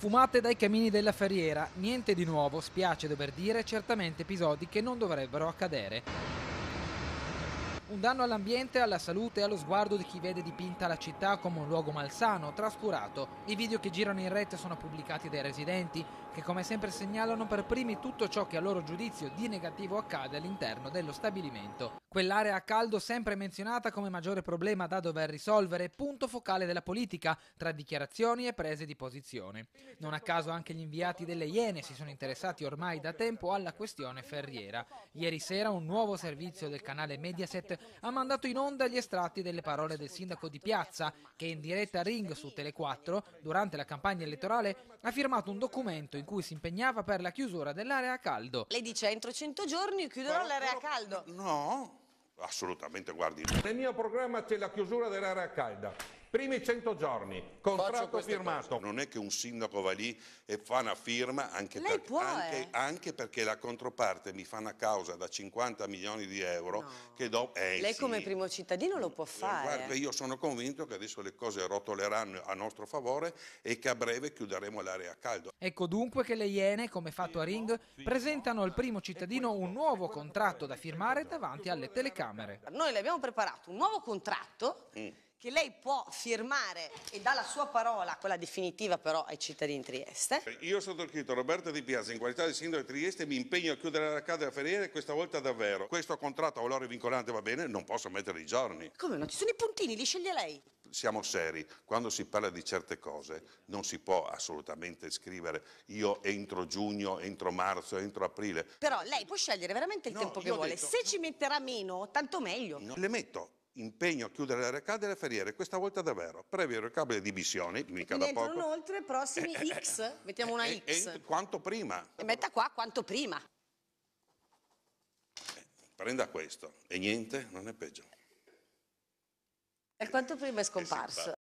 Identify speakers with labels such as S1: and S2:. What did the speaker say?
S1: Fumate dai camini della ferriera, niente di nuovo, spiace dover dire, certamente episodi che non dovrebbero accadere. Un danno all'ambiente, alla salute e allo sguardo di chi vede dipinta la città come un luogo malsano, trascurato. I video che girano in rete sono pubblicati dai residenti, che come sempre segnalano per primi tutto ciò che a loro giudizio di negativo accade all'interno dello stabilimento. Quell'area a caldo sempre menzionata come maggiore problema da dover risolvere, punto focale della politica, tra dichiarazioni e prese di posizione. Non a caso anche gli inviati delle Iene si sono interessati ormai da tempo alla questione ferriera. Ieri sera un nuovo servizio del canale Mediaset ha mandato in onda gli estratti delle parole del sindaco di Piazza, che in diretta a Ring su Tele4, durante la campagna elettorale, ha firmato un documento in cui si impegnava per la chiusura dell'area a caldo. Lei
S2: dice entro 100 giorni chiuderò l'area a caldo. No,
S3: assolutamente, guardi. Nel mio programma c'è la chiusura dell'area a caldo primi 100 giorni, contratto firmato. Cose. Non è che un sindaco va lì e fa una firma anche, per, anche, eh. anche, perché la controparte mi fa una causa da 50 milioni di euro no. che do... Eh, Lei sì. come primo
S1: cittadino lo può eh, fare. Guarda,
S3: io sono convinto che adesso le cose rotoleranno a nostro favore e che a breve chiuderemo l'area a caldo.
S1: Ecco dunque che le Iene, come fatto a Ring, presentano al primo cittadino un nuovo contratto da firmare davanti alle telecamere. Noi le abbiamo preparato
S2: un nuovo contratto... Mm che lei può firmare e dà la sua parola, quella definitiva però, ai cittadini di Trieste.
S3: Io sottoscritto Roberto Di Piazza in qualità di sindaco di Trieste mi impegno a chiudere la casa della Ferriere questa volta davvero. Questo contratto a valore vincolante va bene, non posso mettere i giorni.
S2: Come no? Ci sono i puntini, li sceglie lei.
S3: Siamo seri, quando si parla di certe cose non si può assolutamente scrivere io entro giugno, entro marzo, entro aprile.
S2: Però lei può scegliere veramente il no, tempo che vuole, detto, se no. ci metterà meno tanto meglio. No. Le
S3: metto, impegno a chiudere le arcate e le ferriere, questa volta davvero, previo recabile di missioni, mica da poco. entrano
S2: oltre prossimi eh, eh, X, mettiamo una eh, eh X. Eh,
S3: quanto prima.
S2: E metta qua quanto prima.
S3: prenda questo, e niente, non è peggio.
S2: E quanto prima è scomparso.